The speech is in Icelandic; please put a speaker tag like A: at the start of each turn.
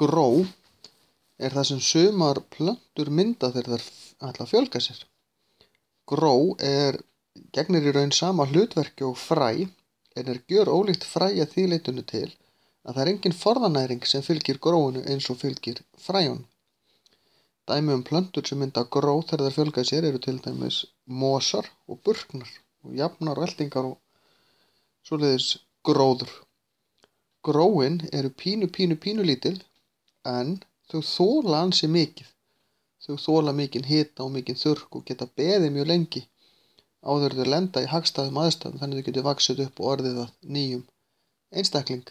A: gró er það sem sumar plöntur mynda þegar þær ætla að fjölga sér. Gró er gegnir í raun sama hlutverki og fræ en er gjör ólíkt fræ að því leitunu til að það er engin forðanæring sem fylgir gróinu eins og fylgir fræun. Dæmi um plöntur sem mynda gró þegar þær fjölga sér eru til dæmis mósar og burknar og jafnar, veldingar og svoleiðis gróður. Gróin eru pínu, pínu, pínu lítil en þau þóla ansi mikið þau þóla mikinn hita og mikinn þurrk og geta beðið mjög lengi áður þau lenda í hagstafum aðstafum þannig þau getur vaksið upp og orðið að nýjum einstakling